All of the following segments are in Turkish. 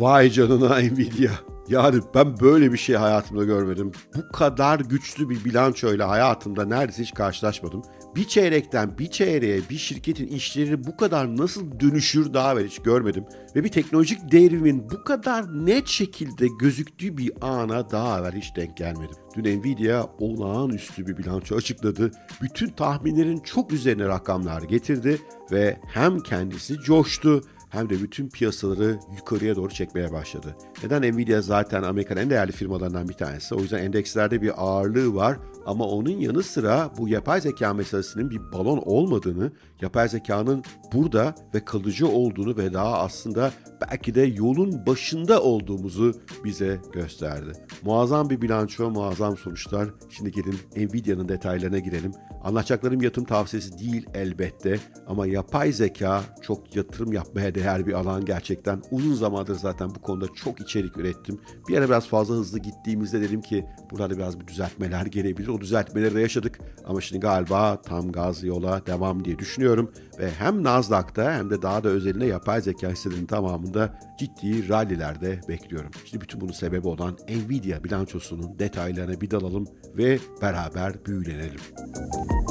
Vay canına Nvidia. Yani ben böyle bir şey hayatımda görmedim. Bu kadar güçlü bir bilançoyla hayatımda neredeyse hiç karşılaşmadım. Bir çeyrekten bir çeyreğe bir şirketin işleri bu kadar nasıl dönüşür daha evvel hiç görmedim. Ve bir teknolojik devrimin bu kadar net şekilde gözüktüğü bir ana daha evvel hiç denk gelmedim. Dün Nvidia olağanüstü bir bilanço açıkladı. Bütün tahminlerin çok üzerine rakamlar getirdi ve hem kendisi coştu hem de bütün piyasaları yukarıya doğru çekmeye başladı. Neden? Nvidia zaten Amerika'nın en değerli firmalarından bir tanesi. O yüzden endekslerde bir ağırlığı var ama onun yanı sıra bu yapay zeka meselesinin bir balon olmadığını, yapay zekanın burada ve kalıcı olduğunu ve daha aslında belki de yolun başında olduğumuzu bize gösterdi. Muazzam bir bilanço, muazzam sonuçlar. Şimdi gelin Nvidia'nın detaylarına girelim. Anlatacaklarım yatırım tavsiyesi değil elbette ama yapay zeka çok yatırım yapmaya değer bir alan gerçekten. Uzun zamandır zaten bu konuda çok içerik ürettim. Bir ara biraz fazla hızlı gittiğimizde dedim ki burada biraz bir düzeltmeler gelebilir. O düzeltmeleri de yaşadık ama şimdi galiba tam gaz yola devam diye düşünüyorum. Ve hem Nasdaq'ta hem de daha da özelinde yapay zeka hisselerinin tamamında ciddi rallilerde bekliyorum. Şimdi bütün bunun sebebi olan Nvidia bilançosunun detaylarına bir dalalım ve beraber büyülenelim. Müzik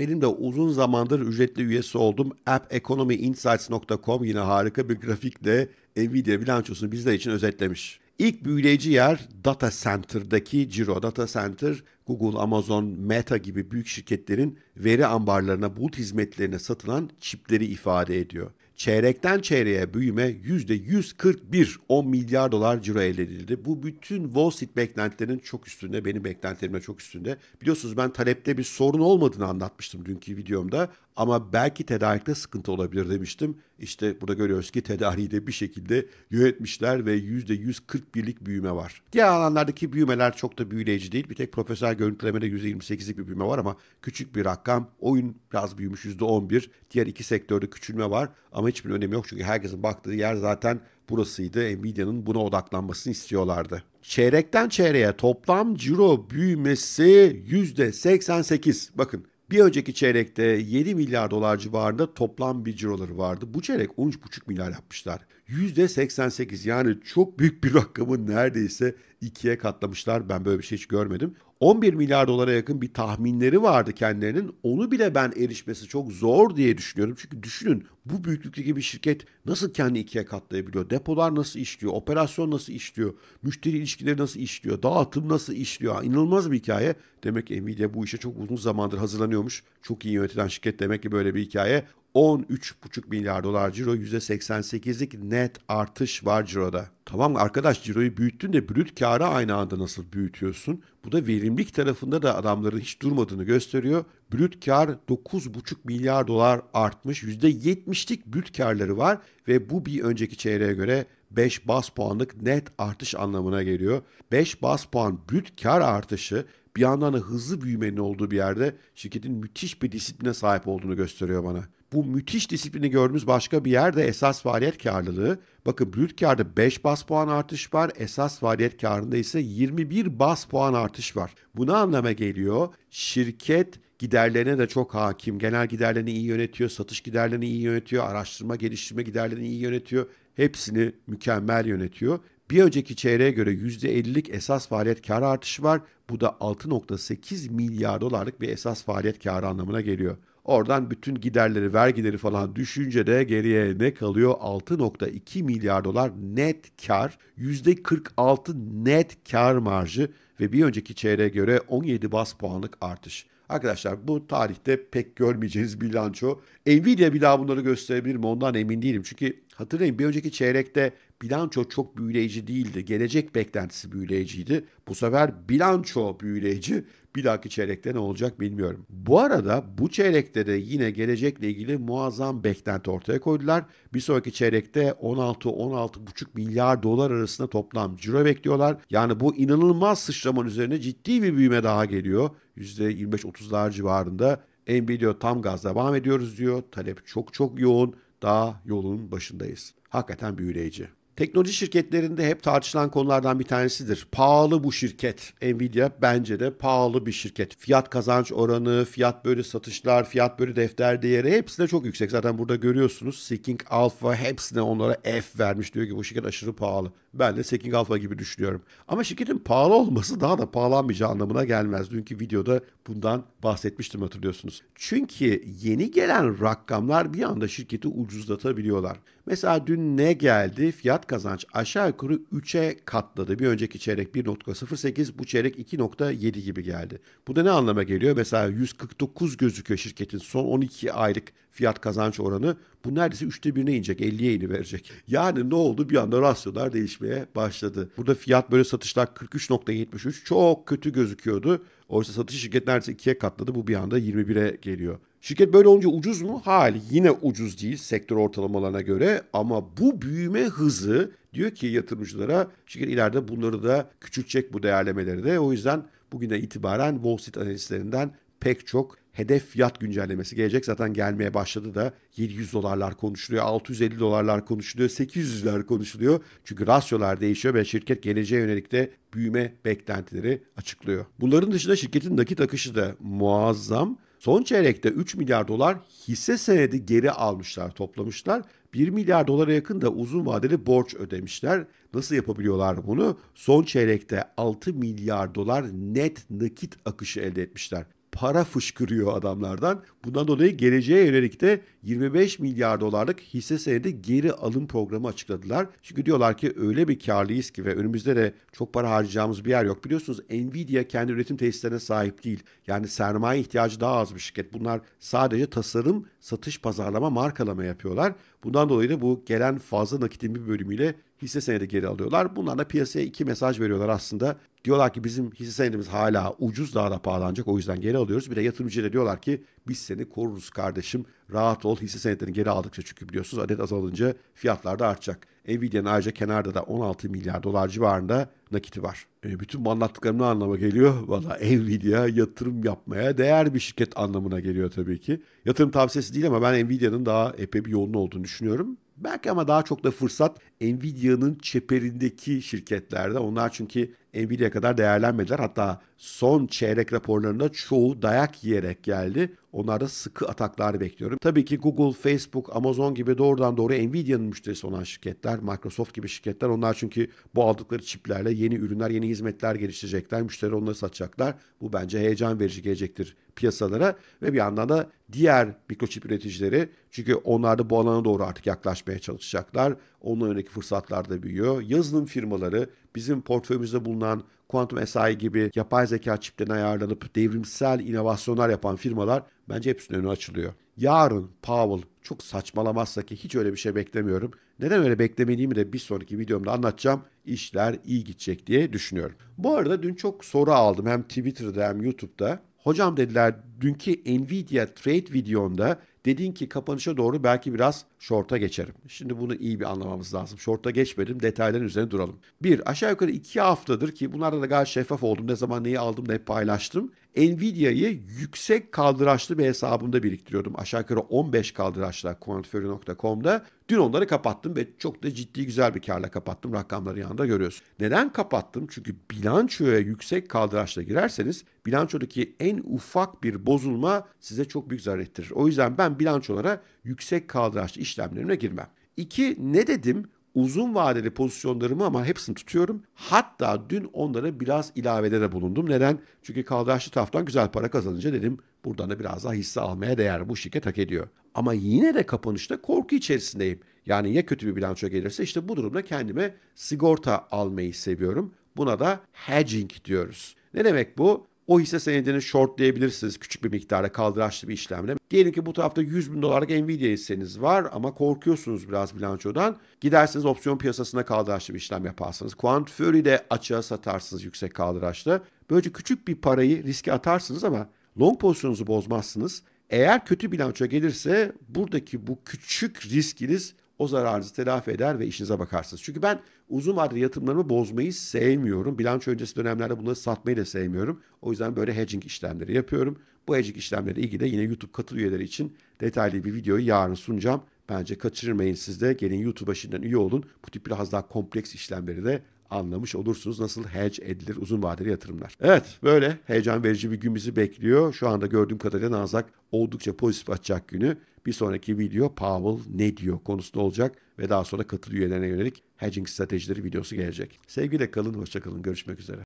Benim de uzun zamandır ücretli üyesi olduğum appeconomyinsights.com yine harika bir grafikle Nvidia e, bilançosunu bizler için özetlemiş. İlk büyüleyici yer data center'daki ciro. Data center Google, Amazon, Meta gibi büyük şirketlerin veri ambarlarına, bulut hizmetlerine satılan çipleri ifade ediyor. Çeyrekten çeyreğe büyüme yüzde %141 10 milyar dolar ciro elde edildi. Bu bütün Wall Street beklentilerinin çok üstünde, benim beklentilerime çok üstünde. Biliyorsunuz ben talepte bir sorun olmadığını anlatmıştım dünkü videomda ama belki tedarikte sıkıntı olabilir demiştim. İşte burada görüyoruz ki tedariği de bir şekilde yönetmişler ve %141'lik büyüme var. Diğer alanlardaki büyümeler çok da büyüleyici değil. Bir tek profesyonel görüntülemede %28'lik bir büyüme var ama küçük bir rakam. Oyun biraz büyümüş %11. Diğer iki sektörde küçülme var ama hiçbir önemi yok çünkü herkesin baktığı yer zaten burasıydı. Nvidia'nın buna odaklanmasını istiyorlardı. Çeyrekten çeyreğe toplam ciro büyümesi %88. Bakın bir önceki çeyrekte 7 milyar dolar civarında toplam bir ciroları vardı. Bu çeyrek 13,5 milyar yapmışlar. Yüzde %88 yani çok büyük bir rakamı neredeyse ikiye katlamışlar. Ben böyle bir şey hiç görmedim. 11 milyar dolara yakın bir tahminleri vardı kendilerinin. Onu bile ben erişmesi çok zor diye düşünüyorum. Çünkü düşünün bu büyüklükteki bir şirket nasıl kendi ikiye katlayabiliyor? Depolar nasıl işliyor? Operasyon nasıl işliyor? Müşteri ilişkileri nasıl işliyor? Dağıtım nasıl işliyor? İnanılmaz bir hikaye. Demek ki Nvidia bu işe çok uzun zamandır hazırlanıyormuş. Çok iyi yönetilen şirket demek ki böyle bir hikaye. 13,5 milyar dolar ciro %88'lik net artış var ciroda. Tamam arkadaş ciroyu büyüttün de brüt karı aynı anda nasıl büyütüyorsun? Bu da verimlilik tarafında da adamların hiç durmadığını gösteriyor. Brüt kar 9,5 milyar dolar artmış. %70'lik brüt karları var ve bu bir önceki çeyreğe göre 5 bas puanlık net artış anlamına geliyor. 5 bas puan brüt kar artışı bir yandan da hızlı büyümenin olduğu bir yerde şirketin müthiş bir disipline sahip olduğunu gösteriyor bana. Bu müthiş disiplini gördüğümüz başka bir yerde esas faaliyet karlılığı. Bakın brüt karda 5 bas puan artış var. Esas faaliyet karında ise 21 bas puan artış var. Bu ne anlama geliyor? Şirket giderlerine de çok hakim. Genel giderlerini iyi yönetiyor, satış giderlerini iyi yönetiyor, araştırma geliştirme giderlerini iyi yönetiyor. Hepsini mükemmel yönetiyor bir önceki çeyreğe göre %50'lik esas faaliyet karı artışı var. Bu da 6.8 milyar dolarlık bir esas faaliyet karı anlamına geliyor. Oradan bütün giderleri, vergileri falan düşünce de geriye ne kalıyor? 6.2 milyar dolar net kar, %46 net kar marjı ve bir önceki çeyreğe göre 17 bas puanlık artış. Arkadaşlar bu tarihte pek görmeyeceğiniz bilanço. Nvidia bir daha bunları gösterebilir mi ondan emin değilim. Çünkü hatırlayın bir önceki çeyrekte bilanço çok büyüleyici değildi. Gelecek beklentisi büyüleyiciydi. Bu sefer bilanço büyüleyici. Bir dahaki çeyrekte ne olacak bilmiyorum. Bu arada bu çeyrekte de yine gelecekle ilgili muazzam beklenti ortaya koydular. Bir sonraki çeyrekte 16-16,5 milyar dolar arasında toplam ciro bekliyorlar. Yani bu inanılmaz sıçramanın üzerine ciddi bir büyüme daha geliyor. %25-30'lar civarında. Nvidia tam gaz devam ediyoruz diyor. Talep çok çok yoğun. Daha yolun başındayız. Hakikaten büyüleyici. Teknoloji şirketlerinde hep tartışılan konulardan bir tanesidir. Pahalı bu şirket. Nvidia bence de pahalı bir şirket. Fiyat kazanç oranı, fiyat bölü satışlar, fiyat bölü defter değeri hepsi de çok yüksek. Zaten burada görüyorsunuz Seeking Alpha hepsine onlara F vermiş. Diyor ki bu şirket aşırı pahalı. Ben de Seeking Alpha gibi düşünüyorum. Ama şirketin pahalı olması daha da pahalanmayacağı anlamına gelmez. Dünkü videoda bundan bahsetmiştim hatırlıyorsunuz. Çünkü yeni gelen rakamlar bir anda şirketi ucuzlatabiliyorlar. Mesela dün ne geldi? Fiyat kazanç aşağı yukarı 3'e katladı. Bir önceki çeyrek 1.08 bu çeyrek 2.7 gibi geldi. Bu da ne anlama geliyor? Mesela 149 gözüküyor şirketin son 12 aylık fiyat kazanç oranı. Bu neredeyse üçte birine inecek, 50'ye ini verecek. Yani ne oldu? Bir anda rasyolar değişmeye başladı. Burada fiyat böyle satışlar 43.73 çok kötü gözüküyordu. Oysa satış şirket neredeyse 2'ye katladı. Bu bir anda 21'e geliyor. Şirket böyle olunca ucuz mu? Hayır yine ucuz değil sektör ortalamalarına göre ama bu büyüme hızı diyor ki yatırımcılara şirket ileride bunları da küçültecek bu değerlemeleri de. O yüzden bugüne itibaren Wall Street analistlerinden pek çok hedef fiyat güncellemesi gelecek. Zaten gelmeye başladı da 700 dolarlar konuşuluyor, 650 dolarlar konuşuluyor, 800'ler konuşuluyor. Çünkü rasyolar değişiyor ve şirket geleceğe yönelik de büyüme beklentileri açıklıyor. Bunların dışında şirketin nakit akışı da muazzam. Son çeyrekte 3 milyar dolar hisse senedi geri almışlar, toplamışlar. 1 milyar dolara yakın da uzun vadeli borç ödemişler. Nasıl yapabiliyorlar bunu? Son çeyrekte 6 milyar dolar net nakit akışı elde etmişler para fışkırıyor adamlardan. Bundan dolayı geleceğe yönelik de 25 milyar dolarlık hisse senedi geri alım programı açıkladılar. Çünkü diyorlar ki öyle bir karlıyız ki ve önümüzde de çok para harcayacağımız bir yer yok. Biliyorsunuz Nvidia kendi üretim tesislerine sahip değil. Yani sermaye ihtiyacı daha az bir şirket. Bunlar sadece tasarım, satış, pazarlama, markalama yapıyorlar. Bundan dolayı da bu gelen fazla nakitin bir bölümüyle hisse senedi geri alıyorlar. Bunlar da piyasaya iki mesaj veriyorlar aslında. Diyorlar ki bizim hisse senedimiz hala ucuz daha da pahalanacak o yüzden geri alıyoruz. Bir de yatırımcıya diyorlar ki biz seni koruruz kardeşim rahat ol hisse senetlerini geri aldıkça çünkü biliyorsunuz adet azalınca fiyatlar da artacak. Nvidia'nın ayrıca kenarda da 16 milyar dolar civarında nakiti var. E, bütün bu anlattıklarım ne anlama geliyor? Valla Nvidia yatırım yapmaya değer bir şirket anlamına geliyor tabii ki. Yatırım tavsiyesi değil ama ben Nvidia'nın daha epey bir yolun olduğunu düşünüyorum. Belki ama daha çok da fırsat Nvidia'nın çeperindeki şirketlerde. Onlar çünkü Nvidia kadar değerlenmediler. Hatta son çeyrek raporlarında çoğu dayak yiyerek geldi. Onlarda sıkı ataklar bekliyorum. Tabii ki Google, Facebook, Amazon gibi doğrudan doğru Nvidia'nın müşterisi olan şirketler, Microsoft gibi şirketler onlar çünkü bu aldıkları çiplerle yeni ürünler, yeni hizmetler geliştirecekler. Müşteri onları satacaklar. Bu bence heyecan verici gelecektir piyasalara ve bir yandan da diğer mikroçip üreticileri çünkü onlar da bu alana doğru artık yaklaşmaya çalışacaklar. Onun önündeki fırsatlar da büyüyor. Yazılım firmaları, bizim portföyümüzde bulunan kuantum SI gibi yapay zeka çiplerine ayarlanıp devrimsel inovasyonlar yapan firmalar bence hepsinin önü açılıyor. Yarın Powell çok saçmalamazsa ki hiç öyle bir şey beklemiyorum. Neden öyle beklemediğimi de bir sonraki videomda anlatacağım. İşler iyi gidecek diye düşünüyorum. Bu arada dün çok soru aldım hem Twitter'da hem YouTube'da. Hocam dediler dünkü Nvidia trade videonda Dedin ki kapanışa doğru belki biraz şorta geçerim. Şimdi bunu iyi bir anlamamız lazım. Şorta geçmedim detayların üzerine duralım. Bir aşağı yukarı iki haftadır ki bunlarda da gayet şeffaf oldum. Ne zaman neyi aldım da hep paylaştım. Nvidia'yı yüksek kaldıraçlı bir hesabımda biriktiriyordum. Aşağı yukarı 15 kaldıraçla Quantfury.com'da Dün onları kapattım ve çok da ciddi güzel bir karla kapattım. Rakamları yanında görüyorsun. Neden kapattım? Çünkü bilançoya yüksek kaldıraçla girerseniz bilançodaki en ufak bir bozulma size çok büyük zarar ettirir. O yüzden ben ben bilançolara yüksek kaldıraçlı işlemlerine girmem. İki ne dedim? Uzun vadeli pozisyonlarımı ama hepsini tutuyorum. Hatta dün onlara biraz ilavede de bulundum. Neden? Çünkü kaldıraçlı taraftan güzel para kazanınca dedim buradan da biraz daha hisse almaya değer bu şirket hak ediyor. Ama yine de kapanışta korku içerisindeyim. Yani ya kötü bir bilanço gelirse işte bu durumda kendime sigorta almayı seviyorum. Buna da hedging diyoruz. Ne demek bu? O hisse senedini shortlayabilirsiniz küçük bir miktarda kaldıraçlı bir işlemle. Diyelim ki bu tarafta 100 bin dolarlık Nvidia hisseniz var ama korkuyorsunuz biraz bilançodan. Gidersiniz opsiyon piyasasına kaldıraçlı bir işlem yaparsınız. Quant Fury'de açığa satarsınız yüksek kaldıraçlı. Böylece küçük bir parayı riske atarsınız ama long pozisyonunuzu bozmazsınız. Eğer kötü bilanço gelirse buradaki bu küçük riskiniz o zararınızı telafi eder ve işinize bakarsınız. Çünkü ben uzun vadeli yatırımlarımı bozmayı sevmiyorum. Bilanço öncesi dönemlerde bunları satmayı da sevmiyorum. O yüzden böyle hedging işlemleri yapıyorum. Bu hedging işlemleriyle ilgili de yine YouTube katıl üyeleri için detaylı bir videoyu yarın sunacağım. Bence kaçırmayın siz de. Gelin YouTube'a şimdiden üye olun. Bu tip biraz daha kompleks işlemleri de anlamış olursunuz nasıl hedge edilir uzun vadeli yatırımlar. Evet böyle heyecan verici bir gün bizi bekliyor. Şu anda gördüğüm kadarıyla Nasdaq oldukça pozitif açacak günü. Bir sonraki video Powell ne diyor konusunda olacak ve daha sonra katıl üyelerine yönelik hedging stratejileri videosu gelecek. Sevgiyle kalın, hoşça kalın, görüşmek üzere.